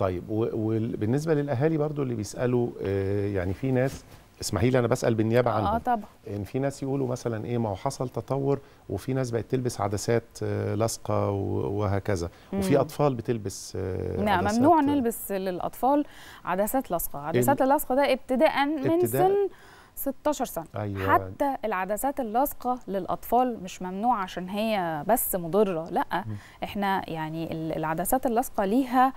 طيب وبالنسبه للاهالي برضو اللي بيسالوا آه، يعني في ناس اسمحي لي انا بسال بالنيابه عنهم اه طبعا ان يعني في ناس يقولوا مثلا ايه ما هو حصل تطور وفي ناس بقت تلبس عدسات آه، لاصقه وهكذا وفي اطفال بتلبس آه، نعم ممنوع نلبس للاطفال عدسات لاصقه عدسات اللاصقه ده ابتداء من ابتداء سن 16 سنه أيوة. حتى العدسات اللاصقه للاطفال مش ممنوعه عشان هي بس مضره لا م. احنا يعني العدسات اللاصقه ليها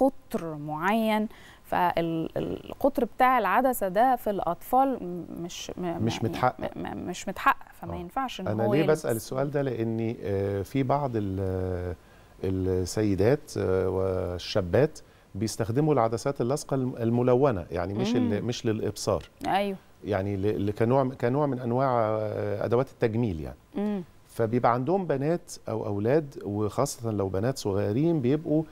قطر معين فالقطر بتاع العدسه ده في الاطفال مش مش يعني متحقق مش متحقق فما أوه. ينفعش ان انا هو ليه يلبس. بسال السؤال ده لاني آه، في بعض السيدات آه، والشابات بيستخدموا العدسات اللاصقه الملونه يعني مش مش للابصار ايوه يعني كنوع كنوع من انواع آه، ادوات التجميل يعني مم. فبيبقى عندهم بنات او اولاد وخاصه لو بنات صغيرين بيبقوا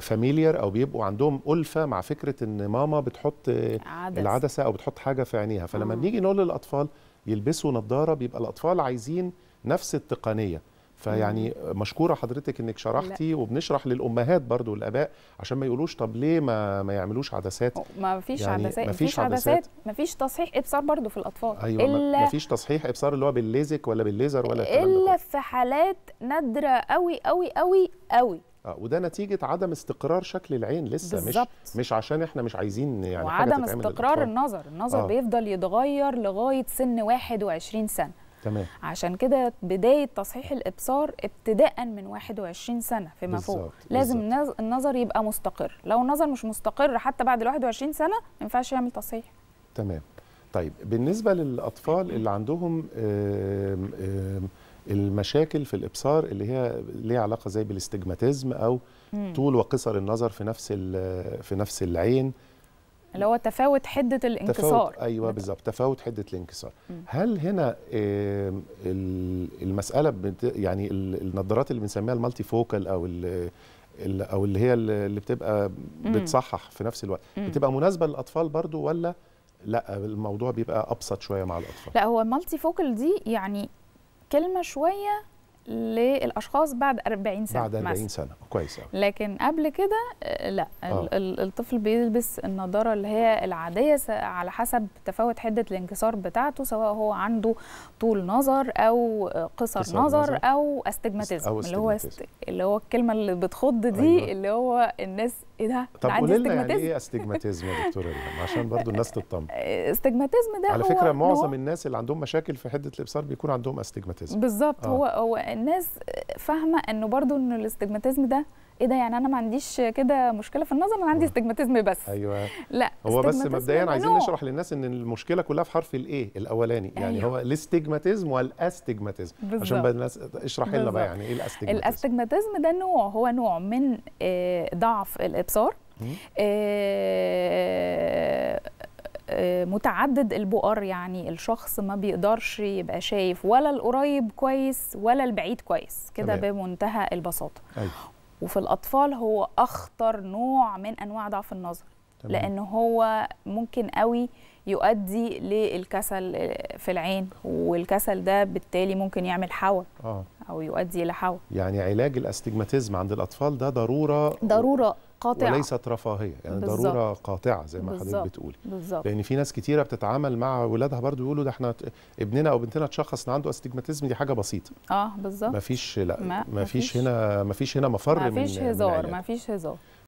فاميليار او بيبقوا عندهم الفه مع فكره ان ماما بتحط عدس. العدسه او بتحط حاجه في عينيها فلما آه. بنيجي نقول للاطفال يلبسوا نظاره بيبقى الاطفال عايزين نفس التقنيه فيعني مشكوره حضرتك انك شرحتي لا. وبنشرح للامهات برضو والاباء عشان ما يقولوش طب ليه ما ما يعملوش عدسات ما فيش يعني عدسات ما فيش عدسات ما فيش تصحيح ابصار برضو في الاطفال أيوة الا ما فيش تصحيح ابصار اللي هو بالليزك ولا بالليزر ولا الا في حالات نادره قوي قوي قوي قوي آه، وده نتيجه عدم استقرار شكل العين لسه بالزبط. مش مش عشان احنا مش عايزين يعني وعدم حاجة استقرار النظر النظر آه. بيفضل يتغير لغايه سن 21 سنه تمام عشان كده بدايه تصحيح الابصار ابتداء من 21 سنه فيما بالزبط. فوق لازم بالزبط. النظر يبقى مستقر لو النظر مش مستقر حتى بعد ال 21 سنه ما ينفعش يعمل تصحيح تمام طيب بالنسبه للاطفال اللي عندهم آم آم المشاكل في الابصار اللي هي ليها علاقه زي بالاستجماتيزم او مم. طول وقصر النظر في نفس في نفس العين اللي هو تفاوت حده الانكسار تفاوت ايوه بالظبط تفاوت حده الانكسار مم. هل هنا المساله يعني النظارات اللي بنسميها المالتي فوكال او او اللي هي اللي بتبقى بتصحح في نفس الوقت بتبقى مناسبه للاطفال برضو ولا لا الموضوع بيبقى ابسط شويه مع الاطفال لا هو المالتي فوكال دي يعني كلمه شويه للاشخاص بعد 40 سنه بعد 40 سنه كويس قوي لكن قبل كده آه، لا أوه. آه. الطفل بيلبس النضاره اللي هي العاديه على حسب تفاوت حده الانكسار بتاعته سواء هو عنده طول نظر او قصر, قصر نظر, نظر او استجماتيزم اللي هو است... اللي هو الكلمه اللي بتخض دي أيوة. اللي هو الناس ايه ده طب قولي لنا يعني ايه استجماتيزم يا دكتوره ريهام عشان برضو الناس تطمن استجماتيزم ده على فكره هو معظم هو الناس اللي عندهم مشاكل في حده الابصار بيكون عندهم استجماتيزم بالظبط آه. هو هو الناس فاهمه انه برضو انه الاستجماتيزم ده ايه ده يعني انا ما عنديش كده مشكله في النظر انا عندي استجماتيزم بس ايوه لا هو بس مبدئيا عايزين نشرح للناس ان المشكله كلها في حرف الايه الاولاني يعني أيوة. هو الاستجماتيزم والاستجماتيزم عشان بقى الناس اشرح لنا بقى يعني ايه الاستجماتيزم الاستجماتيزم ده نوع هو نوع من آه، ضعف الابصار آه، آه، متعدد البؤر يعني الشخص ما بيقدرش يبقى شايف ولا القريب كويس ولا البعيد كويس كده بمنتهى البساطه أيوة. وفي الاطفال هو اخطر نوع من انواع ضعف النظر لان هو ممكن قوي يؤدي للكسل في العين والكسل ده بالتالي ممكن يعمل حوى آه. او يؤدي الى حوى يعني علاج الاستجماتيزم عند الاطفال ده ضروره ضروره قاطعه وليست رفاهيه يعني بالزبط. ضروره قاطعه زي ما حضرتك بتقولي بالزبط. لان في ناس كتيره بتتعامل مع اولادها برضو يقولوا ده احنا ابننا او بنتنا اتشخص ان عنده استجماتيزم دي حاجه بسيطه اه بالظبط مفيش لا مفيش, مفيش هنا مفيش هنا مفر مفيش من هزار من مفيش هزار